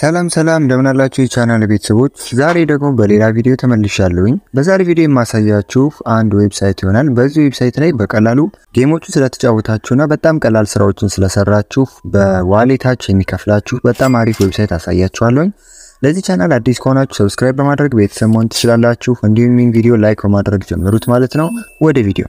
ሰላም ሰላም እንደምን አላችሁ የቻናል ቤተሰቦች፣ ዛሬ ደግሞ በሌላ ቪዲዮ ተመልሻለሁኝ። በዛሬ ቪዲዮ የማሳያችሁ አንድ ዌብሳይት ይሆናል። በዚህ ዌብሳይት ላይ በቀላሉ ጌሞቹን ስለተጫወታችሁና በጣም ቀላል ስራዎችን ስለሰራችሁ በዋሌታችሁ የሚከፍላችሁ በጣም አሪፍ ዌብሳይት አሳያችኋለሁኝ። ለዚህ ቻናል አዲስ ከሆናችሁ ሰብስክራይብ በማድረግ ቤተሰብ መሆን ትችላላችሁ። እንዲሁም ቪዲዮ ላይክ በማድረግ ጀምሩት ማለት ነው። ወደ ቪዲዮ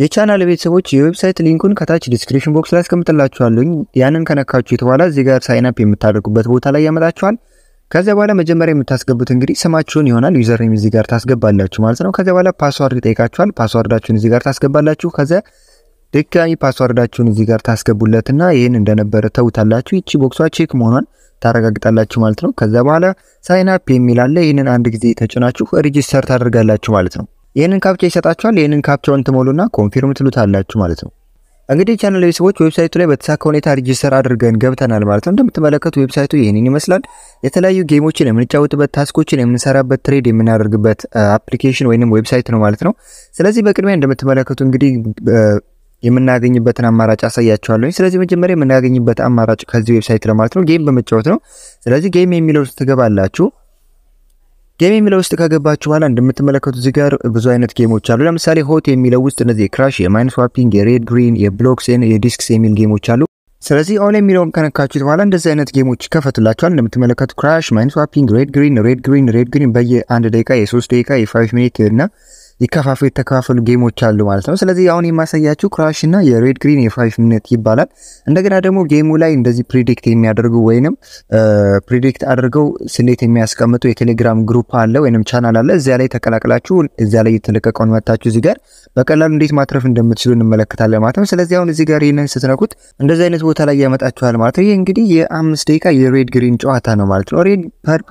የቻናል ቤተሰቦች የዌብሳይት ሊንኩን ከታች ዲስክሪፕሽን ቦክስ ላይ አስቀምጥላችኋለሁ። ያንን ከነካችሁ በኋላ እዚህ ጋር ሳይን አፕ የምታደርጉበት ቦታ ላይ ያመጣችኋል። ከዚያ በኋላ መጀመሪያ የምታስገቡት እንግዲህ ስማችሁን ይሆናል። ዩዘር ኔም እዚህ ጋር ታስገባላችሁ ማለት ነው። ከዚያ በኋላ ፓስዋርድ ይጠይቃችኋል። ፓስዋርዳችሁን እዚህ ጋር ታስገባላችሁ። ከዚያ ድጋሚ ፓስዋርዳችሁን እዚህ ጋር ታስገቡለትና ይህን እንደነበረ ተውታላችሁ። ይቺ ቦክሷ ቼክ መሆኗን ታረጋግጣላችሁ ማለት ነው። ከዚያ በኋላ ሳይን አፕ የሚል አለ። ይህንን አንድ ጊዜ ተጭናችሁ ሪጅስተር ታደርጋላችሁ ማለት ነው። ይህንን ካፕቻ ይሰጣችኋል። ይህንን ካፕቻውን ትሞሉና ኮንፊርም ትሉታላችሁ አላችሁ ማለት ነው። እንግዲህ ቻናል ቤተሰቦች ዌብሳይቱ ላይ በተሳካ ሁኔታ ሪጅስተር አድርገን ገብተናል ማለት ነው። እንደምትመለከቱ ዌብሳይቱ ይህንን ይመስላል። የተለያዩ ጌሞችን የምንጫወትበት፣ ታስኮችን የምንሰራበት፣ ትሬድ የምናደርግበት አፕሊኬሽን ወይም ዌብሳይት ነው ማለት ነው። ስለዚህ በቅድሚያ እንደምትመለከቱ እንግዲህ የምናገኝበትን አማራጭ አሳያቸዋለሁ። ስለዚህ መጀመሪያ የምናገኝበት አማራጭ ከዚህ ዌብሳይት ለማለት ነው ጌም በመጫወት ነው። ስለዚህ ጌም የሚለው ትገባላችሁ ጌም የሚለው ውስጥ ከገባችሁ በኋላ እንደምትመለከቱ እዚህ ጋር ብዙ አይነት ጌሞች አሉ። ለምሳሌ ሆት የሚለው ውስጥ እነዚህ የክራሽ፣ የማይን ስዋፒንግ፣ የሬድ ግሪን፣ የብሎክሴን፣ የዲስክስ የሚል ጌሞች አሉ። ስለዚህ ኦል የሚለውን ከነካችሁት በኋላ እንደዚህ አይነት ጌሞች ይከፈቱላችኋል። እንደምትመለከቱ ክራሽ፣ ማይን ስዋፒንግ፣ ሬድ ግሪን ሬድ ግሪን ሬድ ግሪን በየ አንድ ደቂቃ የሶስት ደቂቃ የፋይቭ ሚኒት እና ሊከፋፈሉ የተከፋፈሉ ጌሞች አሉ ማለት ነው። ስለዚህ አሁን የማሳያችሁ ክራሽ እና የሬድ ግሪን የፋይቭ ሚኒት ይባላል። እንደገና ደግሞ ጌሙ ላይ እንደዚህ ፕሪዲክት የሚያደርጉ ወይንም ፕሪዲክት አድርገው ስሌት የሚያስቀምጡ የቴሌግራም ግሩፕ አለ ወይንም ቻናል አለ። እዚያ ላይ ተቀላቅላችሁ እዚያ ላይ የተለቀቀውን መታችሁ እዚህ ጋር በቀላሉ እንዴት ማትረፍ እንደምትችሉ እንመለከታለን ማለት ነው። ስለዚህ አሁን እዚህ ጋር ይህንን ስትነኩት እንደዚህ አይነት ቦታ ላይ ያመጣችኋል ማለት ነው። ይህ እንግዲህ የአምስት ደቂቃ የሬድ ግሪን ጨዋታ ነው ማለት ነው። ሬድ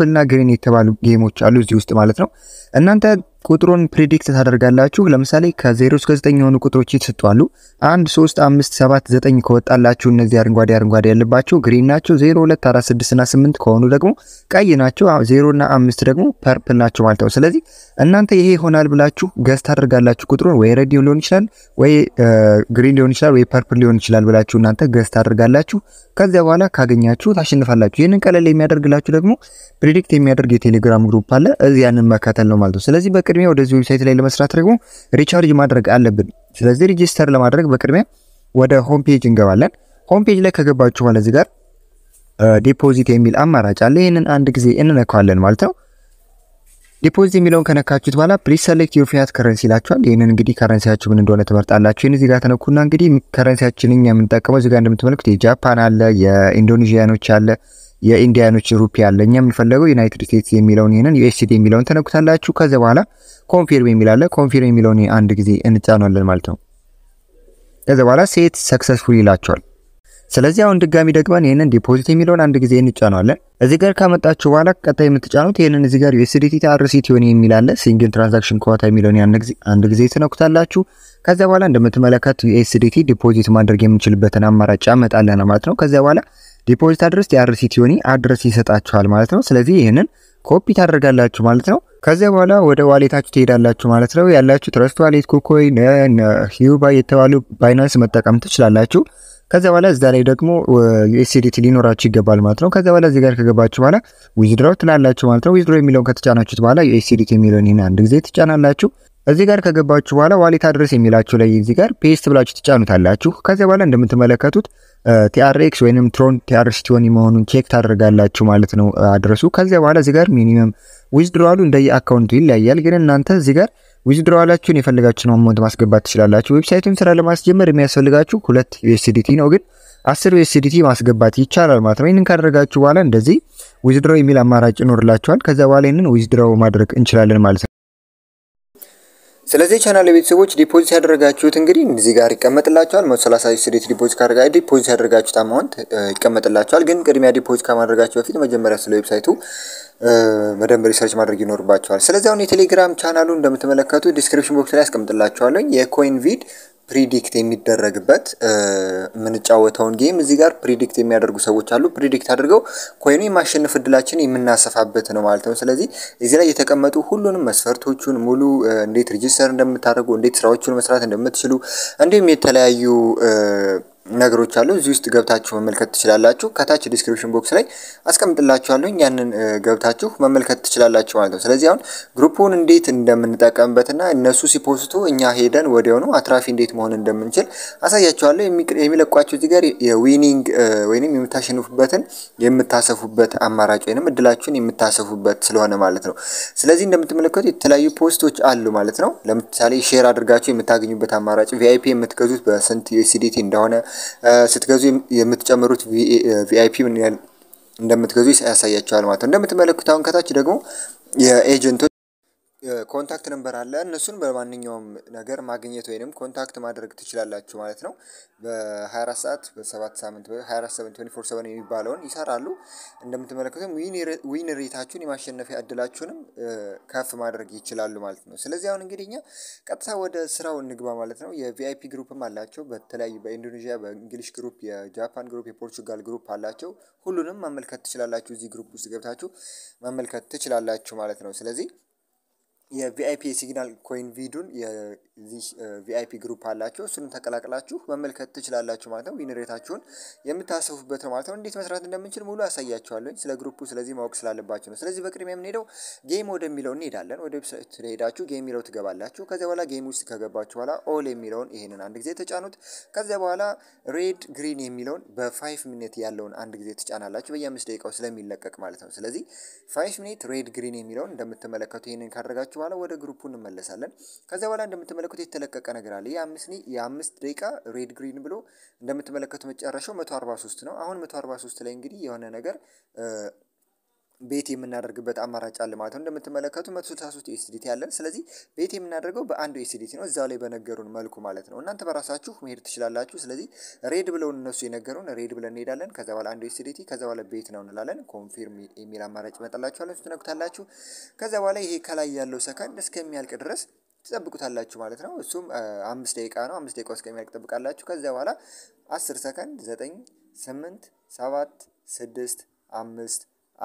እና ግሪን የተባሉ ጌሞች አሉ እዚህ ውስጥ ማለት ነው እናንተ ቁጥሩን ፕሪዲክት ታደርጋላችሁ። ለምሳሌ ከ0 እስከ 9 የሆኑ ቁጥሮች የተሰጡ አሉ። 1 3 5 7 9 ከወጣላችሁ እነዚህ አረንጓዴ አረንጓዴ ያለባቸው ግሪን ናቸው። 0 2 4 6 እና 8 ከሆኑ ደግሞ ቀይ ናቸው። 0 እና 5 ደግሞ ፐርፕል ናቸው ማለት ነው። ስለዚህ እናንተ ይሄ ይሆናል ብላችሁ ገዝ ታደርጋላችሁ። ቁጥሩን ወይ ሬድ ሊሆን ይችላል፣ ወይ ግሪን ሊሆን ይችላል፣ ወይ ፐርፕል ሊሆን ይችላል ብላችሁ እናንተ ገዝ ታደርጋላችሁ። ከዚያ በኋላ ካገኛችሁ ታሸንፋላችሁ። ይህንን ቀለል የሚያደርግላችሁ ደግሞ ፕሪዲክት የሚያደርግ የቴሌግራም ግሩፕ አለ። እዚያንን መከተል ነው ማለት ነው። ስለዚህ በ በቅድሚያ ወደዚህ ዌብሳይት ላይ ለመስራት ደግሞ ሪቻርጅ ማድረግ አለብን። ስለዚህ ሪጂስተር ለማድረግ በቅድሚያ ወደ ሆም ፔጅ እንገባለን። ሆም ፔጅ ላይ ከገባችሁ በኋላ እዚህ ጋር ዲፖዚት የሚል አማራጭ አለ። ይህንን አንድ ጊዜ እንነካዋለን ማለት ነው። ዲፖዚት የሚለውን ከነካችሁት በኋላ ፕሊስ ሰሌክት ዩር ፊያት ከረንሲ ይላችኋል። ይህንን እንግዲህ ከረንሲያችሁ ምን እንደሆነ ትመርጣላችሁ። ይህን እዚህ ጋር ተነኩና እንግዲህ ከረንሲያችን እኛ የምንጠቀመው እዚህ ጋር እንደምትመለክቱት የጃፓን አለ፣ የኢንዶኔዥያኖች አለ የኢንዲያኖች ሩፒ አለ። እኛ የምንፈለገው ዩናይትድ ስቴትስ የሚለውን ይህንን ዩኤስዲ የሚለውን ተነኩታላችሁ። ከዚያ በኋላ ኮንፊርም የሚል አለ። ኮንፊርም የሚለውን አንድ ጊዜ እንጫናለን ማለት ነው። ከዚያ በኋላ ሴት ሰክሰስፉል ይላቸዋል። ስለዚህ አሁን ድጋሚ ደግመን ይህንን ዲፖዚት የሚለውን አንድ ጊዜ እንጫኗለን። እዚህ ጋር ካመጣችሁ በኋላ ቀጣይ የምትጫኑት ይህንን እዚህ ጋር ዩኤስዲቲ ታርሲቲ የሚል አለ። ሲንግል ትራንዛክሽን ኳታ የሚለውን አንድ ጊዜ ትነኩታላችሁ። ከዚያ በኋላ እንደምትመለከቱ ዩኤስዲቲ ዲፖዚት ማድረግ የምንችልበትን አማራጭ ያመጣለን ማለት ነው። ከዚያ በኋላ ዲፖዚት አድረስ የአርሲ ቲዮኒ አድረስ ይሰጣችኋል ማለት ነው። ስለዚህ ይህንን ኮፒ ታደርጋላችሁ ማለት ነው። ከዚያ በኋላ ወደ ዋሌታችሁ ትሄዳላችሁ ማለት ነው። ያላችሁ ትረስት ዋሌት፣ ኩኮይን፣ ሂዩባ የተባሉ ባይናንስ መጠቀም ትችላላችሁ። ከዚያ በኋላ እዛ ላይ ደግሞ ዩኤስዲቲ ሊኖራችሁ ይገባል ማለት ነው። ከዚያ በኋላ እዚህ ጋር ከገባችሁ በኋላ ዊዝድሮ ትላላችሁ ማለት ነው። ዊዝድሮ የሚለውን ከተጫናችሁት በኋላ ዩኤስዲቲ የሚለውን ይህን አንድ ጊዜ ትጫናላችሁ። እዚህ ጋር ከገባችሁ በኋላ ዋሌት አድረስ የሚላችሁ ላይ እዚህ ጋር ፔስት ብላችሁ ትጫኑታላችሁ። ከዚያ በኋላ እንደምትመለከቱት ቲአርኤክስ ወይም ትሮን ቲአርኤክስ ቲዮኒ መሆኑን ቼክ ታደርጋላችሁ ማለት ነው አድረሱ። ከዚያ በኋላ እዚህ ጋር ሚኒመም ዊዝድሮዋሉ እንደ አካውንቱ ይለያያል። ግን እናንተ እዚህ ጋር ዊዝድሮዋላችሁን የፈለጋችሁ ነው አማውንት ማስገባት ትችላላችሁ። ዌብሳይቱን ስራ ለማስጀመር የሚያስፈልጋችሁ ሁለት ዩኤስዲቲ ነው ግን አስር ዩኤስዲቲ ማስገባት ይቻላል ማለት ነው። ይህንን ካደረጋችሁ በኋላ እንደዚህ ዊዝድሮ የሚል አማራጭ ይኖርላችኋል። ከዚያ በኋላ ይህንን ዊዝድሮ ማድረግ እንችላለን ማለት ነው። ስለዚህ ቻናል ቤተሰቦች ዲፖዚት ያደረጋችሁት እንግዲህ እዚህ ጋር ይቀመጥላችኋል። መቶ ሰላሳ ስሬት ዲፖዚት ካደረጋ ዲፖዚት ያደረጋችሁት አማውንት ይቀመጥላችኋል። ግን ቅድሚያ ዲፖዚት ከማድረጋችሁ በፊት መጀመሪያ ስለ ዌብሳይቱ በደንብ ሪሰርች ማድረግ ይኖርባቸዋል። ስለዚህ አሁን የቴሌግራም ቻናሉ እንደምትመለከቱ ዲስክሪፕሽን ቦክስ ላይ ያስቀምጥላቸዋለኝ የኮይን ቪድ ፕሪዲክት የሚደረግበት የምንጫወተውን ጌም እዚህ ጋር ፕሪዲክት የሚያደርጉ ሰዎች አሉ። ፕሪዲክት አድርገው ኮይኑ የማሸነፍ እድላችን የምናሰፋበት ነው ማለት ነው። ስለዚህ እዚህ ላይ የተቀመጡ ሁሉንም መስፈርቶቹን ሙሉ እንዴት ሪጅስተር እንደምታደርጉ፣ እንዴት ስራዎቹን መስራት እንደምትችሉ እንዲሁም የተለያዩ ነገሮች አሉ። እዚህ ውስጥ ገብታችሁ መመልከት ትችላላችሁ። ከታች ዲስክሪፕሽን ቦክስ ላይ አስቀምጥላችኋለሁ። ያንን ገብታችሁ መመልከት ትችላላችሁ ማለት ነው። ስለዚህ አሁን ግሩፑን እንዴት እንደምንጠቀምበትና እነሱ ሲፖስቱ እኛ ሄደን ወዲያውኑ አትራፊ እንዴት መሆን እንደምንችል አሳያችኋለሁ። የሚለቋቸው እዚህ ጋር የዊኒንግ ወይም የምታሸንፉበትን የምታሰፉበት አማራጭ ወይም እድላችሁን የምታሰፉበት ስለሆነ ማለት ነው። ስለዚህ እንደምትመለከቱ የተለያዩ ፖስቶች አሉ ማለት ነው። ለምሳሌ ሼር አድርጋችሁ የምታገኙበት አማራጭ፣ ቪአይፒ የምትገዙት በስንት ዩኤስዲቲ እንደሆነ ስትገዙ የምትጨምሩት ቪአይፒ ምን ያህል እንደምትገዙ ያሳያቸዋል ማለት ነው። እንደምትመለክቱ አሁን ከታች ደግሞ የኤጀንቶች ኮንታክት ነንበር አለ። እነሱን በማንኛውም ነገር ማግኘት ወይንም ኮንታክት ማድረግ ትችላላችሁ ማለት ነው። በ24 ሰዓት 7 ሳምንት 24 የሚባለውን ይሰራሉ። እንደምትመለከቱም ዊን ሬታችሁን የማሸነፊያ እድላችሁንም ከፍ ማድረግ ይችላሉ ማለት ነው። ስለዚህ አሁን እንግዲህ እኛ ቀጥታ ወደ ስራው እንግባ ማለት ነው። የቪአይፒ ግሩፕም አላቸው። በተለያዩ በኢንዶኔዥያ፣ በእንግሊሽ ግሩፕ፣ የጃፓን ግሩፕ፣ የፖርቹጋል ግሩፕ አላቸው። ሁሉንም መመልከት ትችላላችሁ። እዚህ ግሩፕ ውስጥ ገብታችሁ መመልከት ትችላላችሁ ማለት ነው። ስለዚህ የቪአይፒ የሲግናል ኮይን ቪዱን የዚህ ቪአይፒ ግሩፕ አላቸው። እሱንም ተቀላቅላችሁ መመልከት ትችላላችሁ ማለት ነው። ዊንሬታችሁን የምታሰፉበት ነው ማለት ነው። እንዴት መስራት እንደምንችል ሙሉ ያሳያችኋለሁ። ስለ ግሩፑ ስለዚህ ማወቅ ስላለባችሁ ነው። ስለዚህ በቅድሚያ የምንሄደው ጌም ወደሚለው እንሄዳለን። ወደ ዌብሳይት ሄዳችሁ ጌም የሚለው ትገባላችሁ። ከዚያ በኋላ ጌም ውስጥ ከገባችሁ በኋላ ኦል የሚለውን ይሄንን አንድ ጊዜ ተጫኑት። ከዚያ በኋላ ሬድ ግሪን የሚለውን በፋይቭ ሚኒት ያለውን አንድ ጊዜ ትጫናላችሁ። በየአምስት ደቂቃው ስለሚለቀቅ ማለት ነው። ስለዚህ ፋይቭ ሚኒት ሬድ ግሪን የሚለውን እንደምትመለከቱ ይህንን ካደረጋችሁ በኋላ ወደ ግሩፑ እንመለሳለን። ከዚያ በኋላ እንደምትመለከቱ የተለቀቀ ነገር አለ። የአምስት ደቂቃ ሬድ ግሪን ብሎ እንደምትመለከቱ መጨረሻው መቶ አርባ ሶስት ነው። አሁን መቶ አርባ ሶስት ላይ እንግዲህ የሆነ ነገር ቤት የምናደርግበት አማራጭ አለ ማለት ነው። እንደምትመለከቱ መቶ ስልሳ ሶስት ዩኤስዲቲ ያለን። ስለዚህ ቤት የምናደርገው በአንድ ዩኤስዲቲ ነው፣ እዛው ላይ በነገሩን መልኩ ማለት ነው። እናንተ በራሳችሁ መሄድ ትችላላችሁ። ስለዚህ ሬድ ብለውን እነሱ የነገሩን ሬድ ብለን እንሄዳለን። ከዛ በኋላ አንድ ዩኤስዲቲ፣ ከዛ በኋላ ቤት ነው እንላለን። ኮንፊርም የሚል አማራጭ ይመጣላችኋል፣ ትነኩታላችሁ። ከዛ በኋላ ይሄ ከላይ ያለው ሰከንድ እስከሚያልቅ ድረስ ትጠብቁታላችሁ ማለት ነው። እሱም አምስት ደቂቃ ነው። አምስት ደቂቃ እስከሚያልቅ ትጠብቃላችሁ። ከዛ በኋላ አስር ሰከንድ፣ ዘጠኝ፣ ስምንት፣ ሰባት፣ ስድስት፣ አምስት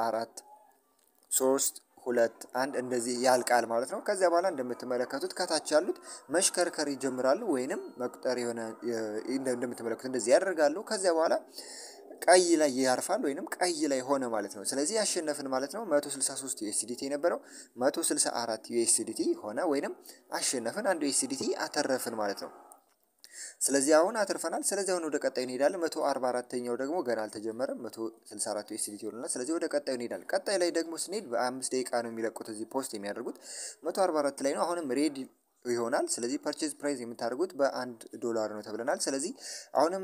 አራት ሶስት ሁለት አንድ እንደዚህ ያልቃል ማለት ነው። ከዚያ በኋላ እንደምትመለከቱት ከታች ያሉት መሽከርከር ይጀምራሉ ወይንም መቁጠር የሆነ እንደምትመለከቱት እንደዚህ ያደርጋሉ። ከዚያ በኋላ ቀይ ላይ ያርፋል ወይንም ቀይ ላይ ሆነ ማለት ነው። ስለዚህ ያሸነፍን ማለት ነው። 163 ዩኤስዲቲ የነበረው 164 ዩኤስዲቲ ሆነ ወይንም አሸነፍን፣ አንድ ዩኤስዲቲ አተረፍን ማለት ነው። ስለዚህ አሁን አትርፈናል። ስለዚህ አሁን ወደ ቀጣዩ እንሄዳለን። መቶ አርባ አራተኛው ደግሞ ገና አልተጀመረም። መቶ ስልሳ አራቱ ዩኤስዲቲ ይሆናል። ስለዚህ ወደ ቀጣዩ እንሄዳለን። ቀጣይ ላይ ደግሞ ስንሄድ በአምስት ደቂቃ ነው የሚለቁት እዚህ ፖስት የሚያደርጉት መቶ አርባ አራት ላይ ነው። አሁንም ሬድ ይሆናል። ስለዚህ ፐርቼዝ ፕራይስ የምታደርጉት በአንድ ዶላር ነው ተብለናል። ስለዚህ አሁንም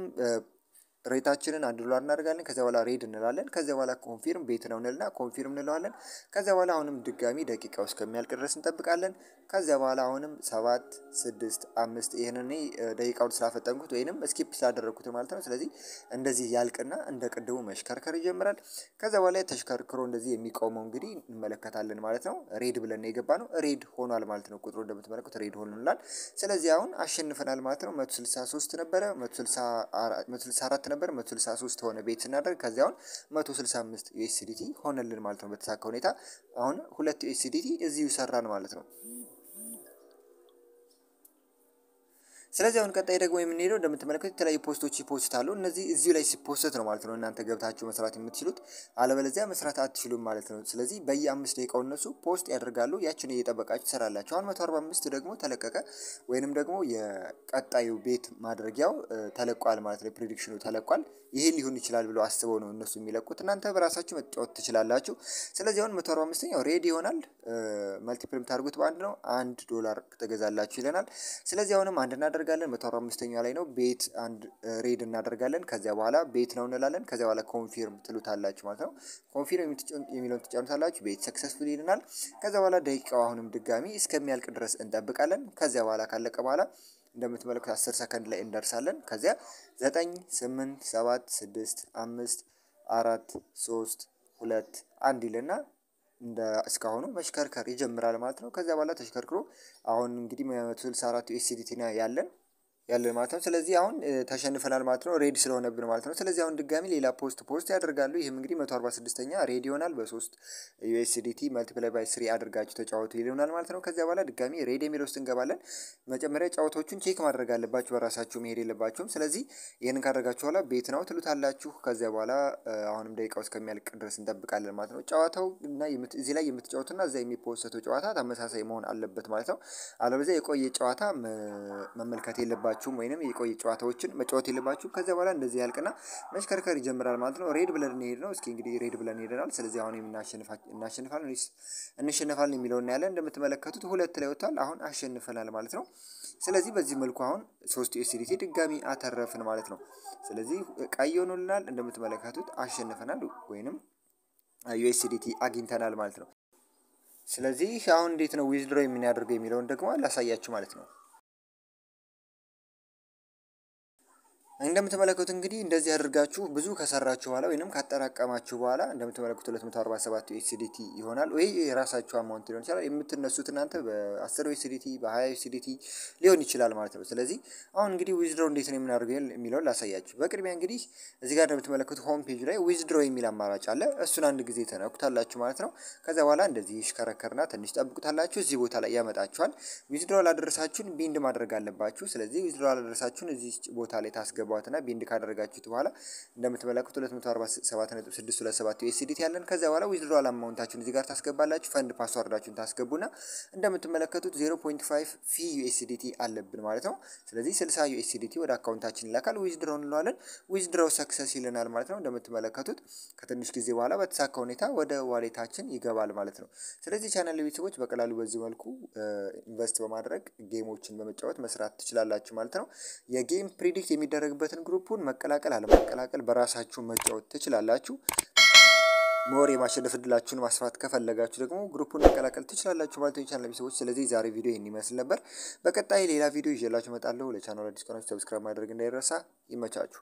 ሬታችንን አንድ ዶላር እናደርጋለን። ከዚያ በኋላ ሬድ እንላለን። ከዚያ በኋላ ኮንፊርም ቤት ነው እንልና ኮንፊርም እንለዋለን። ከዚያ በኋላ አሁንም ድጋሚ ደቂቃ ውስጥ ከሚያልቅ ድረስ እንጠብቃለን። ከዚያ በኋላ አሁንም ሰባት ስድስት አምስት ይህንን ደቂቃውን ስላፈጠንኩት ወይንም ስኪፕ ስላደረግኩት ማለት ነው። ስለዚህ እንደዚህ ያልቅና እንደ ቅድሙ መሽከርከር ይጀምራል። ከዚያ በኋላ ተሽከርክሮ እንደዚህ የሚቆመው እንግዲህ እንመለከታለን ማለት ነው። ሬድ ብለን የገባ ነው ሬድ ሆኗል ማለት ነው። ቁጥሩ እንደምትመለከቱት ሬድ ሆኖላል። ስለዚህ አሁን አሸንፈናል ማለት ነው። መቶ ስልሳ ሶስት ነበረ መቶ ስልሳ አራት ነበር 163 ሆነ ቤት ስናደርግ ከዚ አሁን 165 ዩኤስዲቲ ሆነልን ማለት ነው። በተሳካ ሁኔታ አሁን ሁለት ዩኤስዲቲ እዚሁ ሰራን ማለት ነው። ስለዚህ አሁን ቀጣይ ደግሞ የምንሄደው እንደምትመለከቱ የተለያዩ ፖስቶች ይፖስታሉ። እነዚህ እዚሁ ላይ ሲፖስት ነው ማለት ነው እናንተ ገብታችሁ መስራት የምትችሉት፣ አለበለዚያ መስራት አትችሉም ማለት ነው። ስለዚህ በየአምስት ደቂቃው እነሱ ፖስት ያደርጋሉ። ያችን እየጠበቃችሁ ትሰራላችሁ። አሁን መቶ አርባ አምስት ደግሞ ተለቀቀ ወይንም ደግሞ የቀጣዩ ቤት ማድረጊያው ተለቋል ማለት ነው። ፕሬዲክሽኑ ተለቋል። ይሄ ሊሆን ይችላል ብሎ አስበው ነው እነሱ የሚለቁት። እናንተ በራሳችሁ መጫወት ትችላላችሁ። ስለዚህ አሁን መቶ አርባ አምስተኛው ሬዲ ይሆናል። መልቲፕል የምታደርጉት በአንድ ነው። አንድ ዶላር ትገዛላችሁ ይለናል። ስለዚህ አሁንም አንድ እናደርግ እናደርጋለን። መቶ አርባ አምስተኛ ላይ ነው ቤት አንድ ሬድ እናደርጋለን። ከዚያ በኋላ ቤት ነው እንላለን። ከዚያ በኋላ ኮንፊርም ትሉታላችሁ ማለት ነው። ኮንፊርም የሚለውን ትጫኑታላችሁ። ቤት ሰክሰስፉል ይልናል። ከዚያ በኋላ ደቂቃው አሁንም ድጋሚ እስከሚያልቅ ድረስ እንጠብቃለን። ከዚያ በኋላ ካለቀ በኋላ እንደምትመለከቱ አስር ሰከንድ ላይ እንደርሳለን። ከዚያ ዘጠኝ ስምንት ሰባት ስድስት አምስት አራት ሶስት ሁለት አንድ ይልና እንደ እስካሁኑ መሽከርከር ይጀምራል ማለት ነው። ከዚያ በኋላ ተሽከርክሮ አሁን እንግዲህ 164 ዩኤስዲቲ ያለን ያለን ማለት ነው። ስለዚህ አሁን ተሸንፈናል ማለት ነው። ሬድ ስለሆነብን ማለት ነው። ስለዚህ አሁን ድጋሚ ሌላ ፖስት ፖስት ያደርጋሉ። ይህም እንግዲህ መቶ አርባ ስድስተኛ ሬድ ይሆናል። በሶስት ዩኤስዲቲ መልቲፕላይ ባይ ስሪ አድርጋችሁ ተጫወቱ ይሆናል ማለት ነው። ከዚያ በኋላ ድጋሚ ሬድ የሚለው ውስጥ እንገባለን። መጀመሪያ ጨዋታዎቹን ቼክ ማድረግ አለባችሁ። በራሳችሁ መሄድ የለባችሁም። ስለዚህ ይህንን ካደረጋችሁ በኋላ ቤት ነው ትሉታላችሁ። ከዚያ በኋላ አሁንም ደቂቃው እስከሚያልቅ ድረስ እንጠብቃለን ማለት ነው። ጨዋታው እና እዚህ ላይ የምትጫወቱና እዚያ የሚፖሰቱ ጨዋታ ተመሳሳይ መሆን አለበት ማለት ነው። አለበዚያ የቆየ ጨዋታ መመልከት የለባችሁ የለባችሁም ወይንም የቆየ ጨዋታዎችን መጫወት የለባችሁም። ከዚያ በኋላ እንደዚህ ያልቅና መሽከርከር ይጀምራል ማለት ነው። ሬድ ብለን እንሄድ ነው። እስኪ እንግዲህ ሬድ ብለን ሄደናል። ስለዚህ አሁን እናሸንፋለን እንሸንፋለን የሚለው እናያለን። እንደምትመለከቱት ሁለት ላይ ወጥቷል። አሁን አሸንፈናል ማለት ነው። ስለዚህ በዚህ መልኩ አሁን ሶስት ኤስዲቲ ድጋሚ አተረፍን ማለት ነው። ስለዚህ ቀይ ሆኖልናል። እንደምትመለከቱት አሸንፈናል ወይንም ዩኤስዲቲ አግኝተናል ማለት ነው። ስለዚህ አሁን እንዴት ነው ዊዝድሮ የምናደርገው የሚለውን ደግሞ ላሳያችሁ ማለት ነው። እንደምትመለከቱት እንግዲህ እንደዚህ አድርጋችሁ ብዙ ከሰራችሁ በኋላ ወይም ካጠራቀማችሁ በኋላ እንደምትመለከቱ 247 ዩኤስዲቲ ይሆናል። ወይ የራሳችሁ አማውንት ሊሆን ይችላል የምትነሱት እናንተ በ10 ዩኤስዲቲ በ20 ዩኤስዲቲ ሊሆን ይችላል ማለት ነው። ስለዚህ አሁን እንግዲህ ዊዝድሮ እንዴት ነው የምናደርገው የሚለውን ላሳያችሁ። በቅድሚያ እንግዲህ እዚህ ጋር እንደምትመለከቱ ሆም ፔጅ ላይ ዊዝድሮ የሚል አማራጭ አለ። እሱን አንድ ጊዜ ተነኩታላችሁ ማለት ነው። ከዛ በኋላ እንደዚህ ይሽከረከርና ትንሽ ጠብቁታላችሁ። እዚህ ቦታ ላይ ያመጣችኋል። ዊዝድሮ ላደረሳችሁን ቢንድ ማድረግ አለባችሁ። ስለዚህ ዊዝድሮ ላደረሳችሁን እዚህ ቦታ ላይ ታስገባ ካደረጓትና ቢንድ ካደረጋችሁት በኋላ እንደምትመለከቱ 247.627 ዩኤስዲቲ ያለን። ከዚያ በኋላ ዊዝድሮዋል አማውንታችሁን እዚህ ጋር ታስገባላችሁ። ፈንድ ፓስዋርዳችሁን ታስገቡና እንደምትመለከቱት 0.5 ፊ ዩኤስዲቲ አለብን ማለት ነው። ስለዚህ 60 ዩኤስዲቲ ወደ አካውንታችን ይላካል። ዊዝድሮ እንለዋለን። ዊዝድሮ ሰክሰስ ይለናል ማለት ነው። እንደምትመለከቱት ከትንሽ ጊዜ በኋላ በተሳካ ሁኔታ ወደ ዋሌታችን ይገባል ማለት ነው። ስለዚህ ቻናል ቤተሰቦች በቀላሉ በዚህ መልኩ ኢንቨስት በማድረግ ጌሞችን በመጫወት መስራት ትችላላችሁ ማለት ነው። የጌም ፕሪዲክት የሚደረግ ያላችሁበትን ግሩፑን መቀላቀል አለመቀላቀል በራሳችሁ መጫወት ትችላላችሁ። ሞር የማሸነፍ እድላችሁን ማስፋት ከፈለጋችሁ ደግሞ ግሩፑን መቀላቀል ትችላላችሁ ማለት ነው። የቻናል ቤተሰቦች፣ ስለዚህ ዛሬ ቪዲዮ ይህን ይመስል ነበር። በቀጣይ ሌላ ቪዲዮ ይዤላችሁ እመጣለሁ። ለቻናል አዲስ ቀኖች ሰብስክራይብ ማድረግ እንዳይረሳ። ይመቻችሁ።